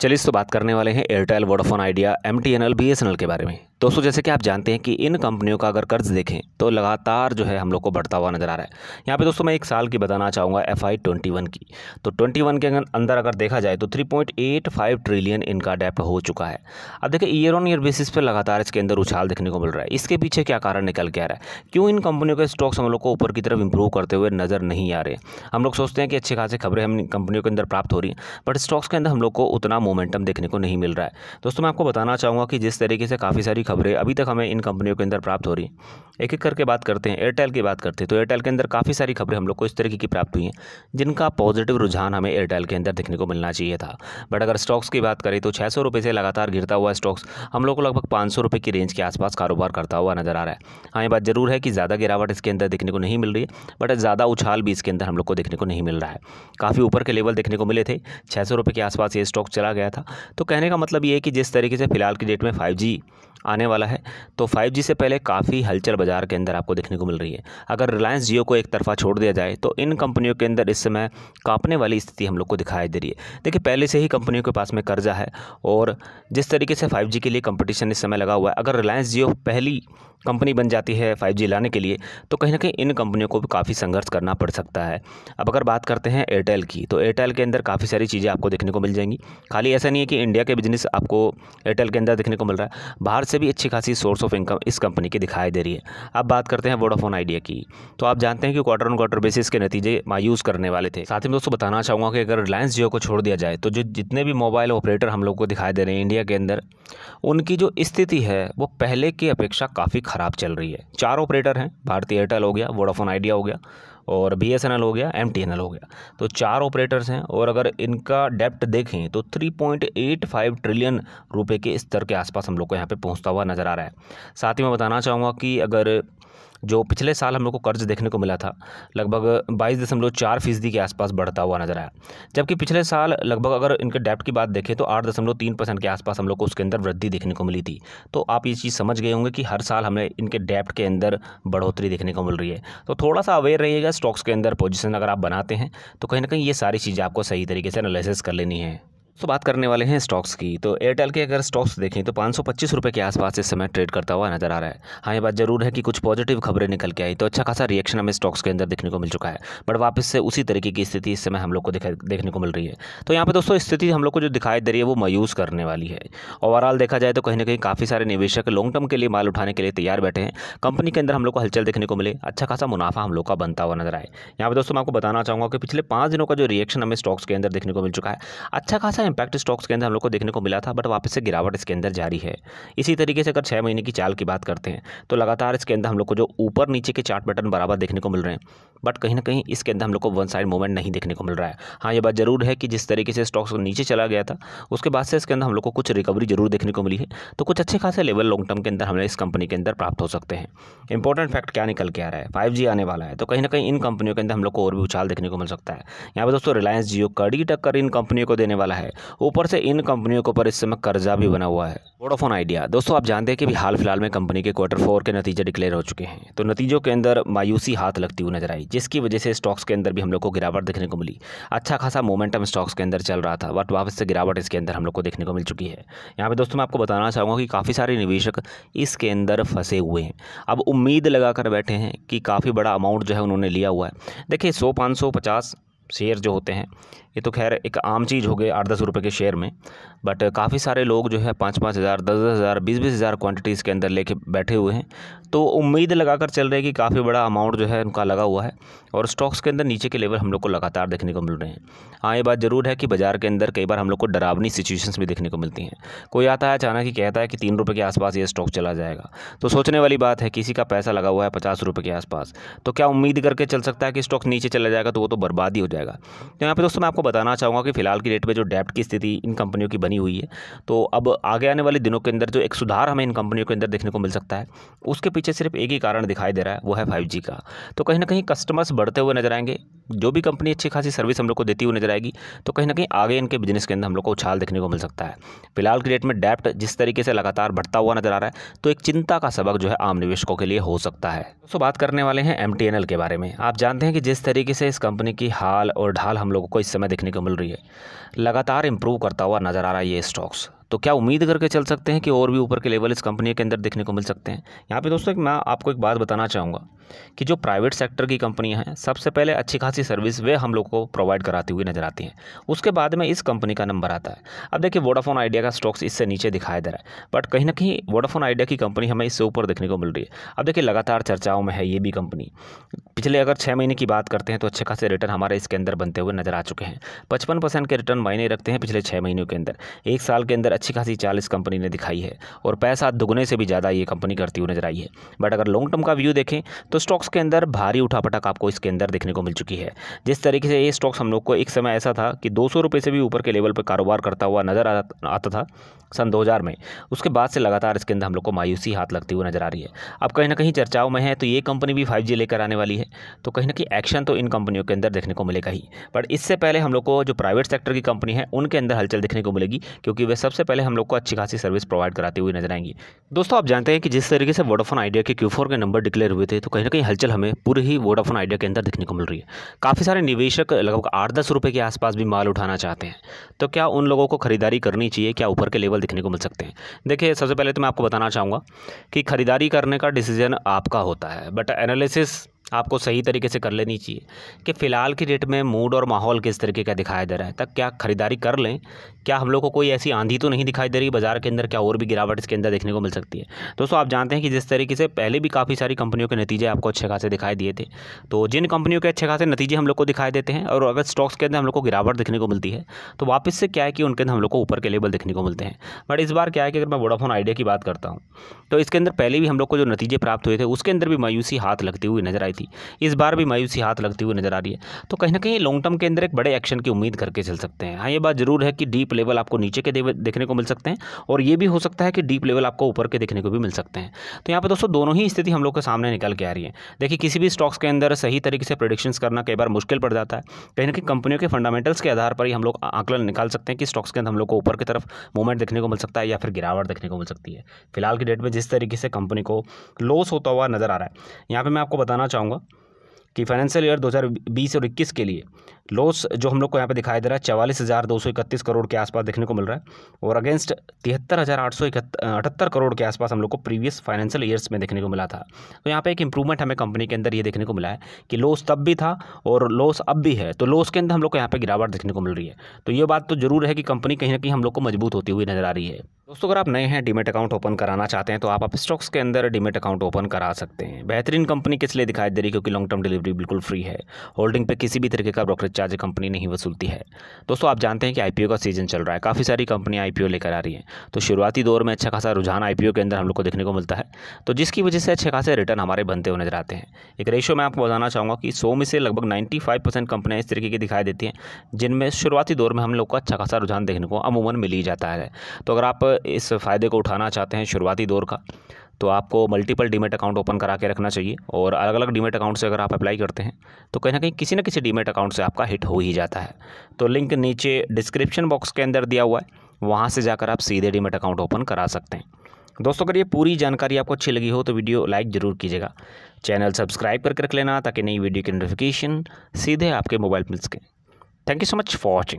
चलिए इस तो बात करने वाले हैं Airtel Vodafone Idea M T N L B S N L के बारे में दोस्तों जैसे कि आप जानते हैं कि इन कंपनियों का अगर कर्ज देखें तो लगातार जो है हम लोग को बढ़ता हुआ नज़र आ रहा है यहाँ पे दोस्तों मैं एक साल की बताना चाहूँगा एफ आई ट्वेंटी वन की तो ट्वेंटी वन के अंदर अगर देखा जाए तो three point eight five trillion इनका डेप्ट हो चुका है अब देखिए ईयर ऑन ईयर बेसिस पर लगातार इसके अंदर उछाल देखने को मिल रहा है इसके पीछे क्या कारण निकल के आ रहा है क्यों इन कंपनियों के स्टॉक्स हम लोग को ऊपर की तरफ इंप्रूव करते हुए नज़र नहीं आ रहे हम लोग सोचते हैं कि अच्छी खासी खबरें हम कंपनियों के अंदर प्राप्त हो रही हैं बट स्टॉक्स के अंदर हम लोग को उतना मोमेंटम देखने को नहीं मिल रहा है दोस्तों मैं आपको बताना चाहूँगा कि जिस तरीके से काफ़ी सारी खबरें अभी तक हमें इन कंपनियों के अंदर प्राप्त हो रही एक एक करके बात करते हैं एयरटेल की बात करते हैं तो एयरटेल के अंदर काफ़ी सारी खबरें हम लोग को इस तरीके की प्राप्त हुई हैं जिनका पॉजिटिव रुझान हमें एयरटेल के अंदर देखने को मिलना चाहिए था बट अगर स्टॉक्स की बात करें तो छः सौ रुपये से लगातार गिरता हुआ स्टॉक्स हम लोग को लगभग पाँच सौ की रेंज के आसपास कारोबार करता हुआ नजर आ रहा है हाँ ये बात जरूर है कि ज़्यादा गिरावट इसके अंदर देखने को नहीं मिल रही है बट ज़्यादा उछाल भी इसके अंदर हम लोग को देखने को नहीं मिल रहा है काफ़ी ऊपर के लेवल देखने को मिले थे छः सौ के आसपास ये स्टॉक चला गया था तो कहने का मतलब ये है कि जिस तरीके से फिलहाल की डेट में फाइव आने वाला है तो 5G से पहले काफ़ी हलचल बाजार के अंदर आपको देखने को मिल रही है अगर रिलायंस जियो को एक तरफा छोड़ दिया जाए तो इन कंपनियों के अंदर इस समय कांपने वाली स्थिति हम लोग को दिखाई दे रही है देखिए पहले से ही कंपनियों के पास में कर्जा है और जिस तरीके से फाइव के लिए कंपटिशन इस समय लगा हुआ है अगर रिलायंस जियो पहली कंपनी बन जाती है फाइव लाने के लिए तो कहीं ना कहीं इन कंपनियों को भी काफ़ी संघर्ष करना पड़ सकता है अब अगर बात करते हैं एयरटेल की तो एयरटेल के अंदर काफ़ी सारी चीज़ें आपको देखने को मिल जाएंगी खाली ऐसा नहीं है कि इंडिया के बिजनेस आपको एयरटेल के अंदर देखने को मिल रहा है बाहर से भी भी अच्छी खासी सोर्स ऑफ इनकम इस कंपनी की दिखाई दे रही है अब बात करते हैं वोडाफोन आइडिया की तो आप जानते हैं कि क्वार्टर ऑन क्वार्टर बेसिस के नतीजे मायूस करने वाले थे साथ ही में दोस्तों बताना चाहूँगा कि अगर रिलायंस जियो को छोड़ दिया जाए तो जो जितने भी मोबाइल ऑपरेटर हम लोग को दिखाई दे रहे हैं इंडिया के अंदर उनकी जो स्थिति है वो पहले की अपेक्षा काफ़ी ख़राब चल रही है चार ऑपरेटर हैं भारतीय एयरटेल हो गया वोडाफोन आइडिया हो गया और बी एस एन एल हो गया एम टी एन एल हो गया तो चार ऑपरेटर्स हैं और अगर इनका डेप्ट देखें तो 3.85 ट्रिलियन रुपए के स्तर के आसपास हम लोग को यहाँ पे पहुँचता हुआ नज़र आ रहा है साथ ही मैं बताना चाहूँगा कि अगर जो पिछले साल हम लोग को कर्ज देखने को मिला था लगभग बाईस दशमलव चार फीसदी के आसपास बढ़ता हुआ नजर आया जबकि पिछले साल लगभग अगर इनके डेप्ट की बात देखें तो आठ दशमलव तीन परसेंट के आसपास हम लोग को उसके अंदर वृद्धि देखने को मिली थी तो आप ये चीज़ समझ गए होंगे कि हर साल हमें इनके डेप्ट के अंदर बढ़ोतरी देखने को मिल रही है तो थोड़ा सा अवेयर रहिएगा स्टॉक्स के अंदर पोजिशन अगर आप बनाते हैं तो कहीं ना कहीं ये सारी चीज़ें आपको सही तरीके से एनालिसिस कर लेनी है तो बात करने वाले हैं स्टॉक्स की तो एयरटेल के अगर स्टॉक्स देखें तो पाँच सौ पच्चीस रुपये के आसपास इस समय ट्रेड करता हुआ नजर आ रहा है हाँ ये बात जरूर है कि कुछ पॉजिटिव खबरें निकल के आई तो अच्छा खासा रिएक्शन हमें स्टॉक्स के अंदर देखने को मिल चुका है बट वापस से उसी तरीके की स्थिति इस समय हम लोग को देखने को मिल रही है तो यहाँ पर दोस्तों स्थिति हम लोग को जो दिखाई दे रही है वो मायूस करने वाली है ओवरऑल देखा जाए तो कहीं ना कहीं काफ़ी सारे निवेशक लॉन्ग टर्म के लिए माल उठाने के लिए तैयार बैठे हैं कंपनी के अंदर हम लोग को हलचल देखने को मिले अच्छा खासा मुनाफा हम लोग का बनता हुआ नजर आए यहाँ पर दोस्तों मैं आपको बताना चाहूँगा कि पिछले पाँच दिनों का जो रिएक्शन हमें स्टॉक्स के अंदर देखने को मिल चुका है अच्छा खासा इंपैक्ट स्टॉक्स के अंदर हम लोग को देखने को मिला था बट वापस से गिरावट इसके अंदर जारी है इसी तरीके से अगर छः महीने की चाल की बात करते हैं तो लगातार इसके अंदर हम लोग को जो ऊपर नीचे के चार्ट पैटर्न बराबर देखने को मिल रहे हैं बट कहीं ना कहीं इसके अंदर हम लोग को वन साइड मूवमेंट नहीं देखने को मिल रहा है हाँ ये बात जरूर है कि जिस तरीके से स्टॉक्स नीचे चला गया था उसके बाद से इसके अंदर हम लोग को कुछ रिकवरी जरूर देखने को मिली है तो कुछ अच्छे खासे लेवल लॉन्ग टर्म के अंदर हमें इस कंपनी के अंदर प्राप्त हो सकते हैं इंपॉर्टेंट फैक्ट क्या निकल के आ रहा है फाइव आने वाला है तो कहीं ना कहीं इन कंपनियों के अंदर हम लोग को और भी उछाल देखने को मिल सकता है यहाँ पर दोस्तों रिलायंस जियो कड़ी टक्कर इन कंपनियों को देने वाला है ऊपर से इन कंपनियों के ऊपर इस समय कर्जा भी बना हुआ है वोडाफोन आइडिया दोस्तों आप जानते हैं कि अभी हाल फिलहाल में कंपनी के क्वार्टर फोर के नतीजे डिक्लेयर हो चुके हैं तो नतीजों के अंदर मायूसी हाथ लगती हुई नजर आई जिसकी वजह से स्टॉक्स के अंदर भी हम लोग को गिरावट देखने को मिली अच्छा खासा मोमेंटम स्टॉक्स के अंदर चल रहा था बट वापस से गिरावट इसके अंदर हम लोग को देखने को मिल चुकी है यहाँ पर दोस्तों मैं आपको बताना चाहूँगा कि काफ़ी सारे निवेशक इसके अंदर फंसे हुए हैं अब उम्मीद लगा कर बैठे हैं कि काफ़ी बड़ा अमाउंट जो है उन्होंने लिया हुआ है देखिए सौ पाँच सौ पचास शेयर जो होते हैं ये तो खैर एक आम चीज़ हो गई आठ दस रुपये के शेयर में बट काफ़ी सारे लोग जो है पाँच पाँच हज़ार दस दस हज़ार बीस बीस हज़ार क्वान्टिटीज़ के अंदर लेके बैठे हुए हैं तो उम्मीद लगाकर चल रही है कि काफ़ी बड़ा अमाउंट जो है उनका लगा हुआ है और स्टॉक्स के अंदर नीचे के लेवल हम लोग को लगातार देखने को मिल रहे हैं हाँ ये बात ज़रूर है कि बाजार के अंदर कई बार हम लोग को डरावनी सिचुएशंस भी देखने को मिलती हैं कोई आता है अचानक ही कहता है कि तीन रुपये के आसपास ये स्टॉक चला जाएगा तो सोचने वाली बात है किसी का पैसा लगा हुआ है पचास रुपये के आसपास तो क्या उम्मीद करके चल सकता है कि स्टॉक नीचे चला जाएगा तो वो तो ही हो जाएगा तो यहाँ पे दोस्तों मैं आपको बताना चाहूँगा कि फिलहाल की डेट में जो डेप्ट की स्थिति इन कंपनियों की बनी हुई है तो अब आगे आने वाले दिनों के अंदर जो एक सुधार हमें इन कंपनियों के अंदर देखने को मिल सकता है उसके पीछे सिर्फ एक ही कारण दिखाई दे रहा है वो है फाइव का तो कहीं ना कहीं कस्टमर्स बढ़ते हुए नजर आएंगे जो भी कंपनी अच्छी खासी सर्विस हम लोग को देती हुई नजर आएगी तो कहीं ना कहीं आगे इनके बिजनेस के अंदर हम लोग को उछाल देखने को मिल सकता है फिलहाल की डेट में डेप्ट जिस तरीके से लगातार बढ़ता हुआ नजर आ रहा है तो एक चिंता का सबक जो है आम निवेशकों के लिए हो सकता है दोस्तों बात करने वाले हैं एम के बारे में आप जानते हैं कि जिस तरीके से इस कंपनी की हाल ढाल और ढाल हम लोगों को इस समय देखने को मिल रही है लगातार इंप्रूव करता हुआ नज़र आ रहा है ये स्टॉक्स तो क्या उम्मीद करके चल सकते हैं कि और भी ऊपर के लेवल इस कंपनी के अंदर देखने को मिल सकते हैं यहाँ पे दोस्तों मैं आपको एक बात बताना चाहूँगा कि जो प्राइवेट सेक्टर की कंपनियां हैं सबसे पहले अच्छी खासी सर्विस वे हम लोग को प्रोवाइड कराती हुई नजर आती हैं उसके बाद में इस कंपनी का नंबर आता है अब देखिए वोडाफोन आइडिया का स्टॉक्स इससे नीचे दिखाई दे रहा है बट कहीं ना कहीं वोडाफोन आइडिया की कंपनी हमें इससे ऊपर देखने को मिल रही है अब देखिए लगातार चर्चाओं में है ये भी कंपनी पिछले अगर छः महीने की बात करते हैं तो अच्छे खासे रिटर्न हमारे इसके अंदर बनते हुए नजर आ चुके हैं पचपन परसेंट के रिटर्न मायने रखते हैं पिछले छः महीनों के अंदर एक साल के अंदर अच्छी खासी चाल इस कंपनी ने दिखाई है और पैसा दुगने से भी ज़्यादा ये कंपनी करती हुई नजर आई है बट अगर लॉन्ग टर्म का व्यू देखें तो तो स्टॉक्स के अंदर भारी उठापटक आपको इसके अंदर देखने को मिल चुकी है जिस तरीके से ये स्टॉक्स हम लोग को एक समय ऐसा था कि दो सौ से भी ऊपर के लेवल पर कारोबार करता हुआ नज़र आता था सन 2000 में उसके बाद से लगातार इसके अंदर हम लोग को मायूसी हाथ लगती हुई नज़र आ रही है अब कहीं ना कहीं चर्चाओं में है तो ये कंपनी भी 5G लेकर आने वाली है तो कहीं ना कहीं एक्शन तो इन कंपनियों के अंदर देखने को मिलेगा ही बट इससे पहले हम लोग को जो प्राइवेट सेक्टर की कंपनी है उनके अंदर हलचल देखने को मिलेगी क्योंकि वे सबसे पहले हम लोग को अच्छी खासी सर्विस प्रोवाइड कराती हुई नजर आएंगी दोस्तों आप जानते हैं कि जिस तरीके से वोडोफोन आइडिया के क्यू के नंबर डिक्लेयर हुए थे तो कहीं ना कहीं हलचल हमें पूरे ही वोडाफोन आइडिया के अंदर देखने को मिल रही है काफ़ी सारे निवेशक लगभग आठ दस रुपये के आसपास भी माल उठाना चाहते हैं तो क्या उन लोगों को खरीदारी करनी चाहिए क्या ऊपर के लेवल देखने को मिल सकते हैं देखिए सबसे पहले तो मैं आपको बताना चाहूँगा कि खरीदारी करने का डिसीजन आपका होता है बट एनालिसिस आपको सही तरीके से कर लेनी चाहिए कि फ़िलहाल की डेट में मूड और माहौल किस तरीके का दिखाया दे रहा है तब क्या ख़रीदारी कर लें क्या हम लोग को कोई ऐसी आंधी तो नहीं दिखाई दे रही बाज़ार के अंदर क्या और भी गिरावट इसके अंदर देखने को मिल सकती है दोस्तों आप जानते हैं कि जिस तरीके से पहले भी काफ़ी सारी कंपनियों के नतीजे आपको अच्छे खासे दिखाई दिए थे तो जिन कंपनियों के अच्छे खासे नतीजे हम लोग को दिखाई देते हैं और अगर स्टॉक्स के अंदर हम लोग को गिरावट देखने को मिलती है तो वापस से क्या है कि उनके अंदर हम लोग को ऊपर के लेवल देखने को मिलते हैं बट इस बार क्या है कि अगर मैं वोडाफोन आइडिया की बात करता हूँ तो इसके अंदर पहले भी हम लोग को जो नतीजे प्राप्त हुए थे उसके अंदर भी मायूसी हाथ लगती हुई नजर आई थी इस बार भी मायूसी हाथ लगती हुई नजर आ रही है तो कहीं ना कहीं लॉन्ग टर्म के अंदर एक बड़े एक्शन की उम्मीद करके चल सकते हैं हाँ ये बात जरूर है कि डीप लेवल आपको नीचे के देखने को मिल सकते हैं और ये भी हो सकता है कि डीप लेवल आपको ऊपर के देखने को भी मिल सकते हैं तो यहाँ पर दोस्तों दोनों ही स्थिति हम लोग के सामने निकल के आ रही है देखिए किसी भी स्टॉक्स के अंदर सही तरीके से प्रोडिक्शन करना कई बार मुश्किल पड़ जाता है कहीं ना कहीं कंपनियों के फंडामेंटल्स के आधार पर ही हम लोग आंकलन निकाल सकते हैं कि स्टॉक्स के अंदर हम लोग को ऊपर की तरफ मूवमेंट देखने को मिल सकता है या फिर गिरावट देखने को मिल सकती है फिलहाल की डेट में जिस तरीके से कंपनी को लॉस होता हुआ नजर आ रहा है यहाँ पर मैं आपको बताना चाहूँगा 나온 거야? कि फाइनेंशियल ईयर 2020 और इक्कीस के लिए लॉस जो हम लोग को यहाँ पे दिखाई दे रहा है चवालीस हज़ार दो सौ इकतीस करोड़ के आसपास देखने को मिल रहा है और अगेंस्ट तिहत्तर हज़ार आठ सौ अठहत्तर करोड़ के आसपास हम लोग को प्रीवियस फाइनेंशियल ईयर्स में देखने को मिला था तो यहाँ पे एक इंप्रूवमेंट हमें कंपनी के अंदर ये देखने को मिला है कि लॉस तब भी था और लॉस अब भी है तो लॉस के अंदर हम लोग को यहाँ पर गिरावट देखने को मिल रही है तो ये बात तो जरूर है कि कंपनी कहीं ना कहीं हम लोग को मजबूत होती हुई नजर आ रही है दोस्तों अगर आप नए हैं डीमेट अकाउंट ओपन कराना चाहते हैं तो आप स्टॉक्स के अंदर डीमेट अकाउंट ओपन करा सकते हैं बेहतरीन कंपनी किस लिए दिखाई दे रही है क्योंकि लॉन्ग टर्म डिलीवरी वीडियो बिल्कुल फ्री है होल्डिंग पे किसी भी तरीके का ब्रोकरेज चार्ज कंपनी नहीं वसूलती है दोस्तों आप जानते हैं कि आईपीओ का सीजन चल रहा है काफ़ी सारी कंपनियाँ आईपीओ लेकर आ रही हैं तो शुरुआती दौर में अच्छा खासा रुझान आईपीओ के अंदर हम लोग को देखने को मिलता है तो जिसकी वजह से अच्छे खासे रिटर्न हमारे बनते हुए नजर आते हैं एक रेशो मैं आपको बताना चाहूँगा कि सौ में से लगभग नाइन्टी कंपनियाँ इस तरीके की दिखाई देती हैं जिनमें शुरुआती दौर में हम लोग को अच्छा खासा रुझान देखने को अमूमन मिल ही जाता है तो अगर आप इस फ़ायदे को उठाना चाहते हैं शुरुआती दौर का तो आपको मल्टीपल डीमेट अकाउंट ओपन करा के रखना चाहिए और अलग अलग डीमेट अकाउंट से अगर आप अप्लाई करते हैं तो कहीं ना कहीं किसी ना किसी डीमेट अकाउंट से आपका हिट हो ही जाता है तो लिंक नीचे डिस्क्रिप्शन बॉक्स के अंदर दिया हुआ है वहाँ से जाकर आप सीधे डीमेट अकाउंट ओपन करा सकते हैं दोस्तों अगर ये पूरी जानकारी आपको अच्छी लगी हो तो वीडियो लाइक ज़रूर कीजिएगा चैनल सब्सक्राइब करके रख लेना ताकि नई वीडियो की नोटिफिकेशन सीधे आपके मोबाइल मिल सके thank you so much for watching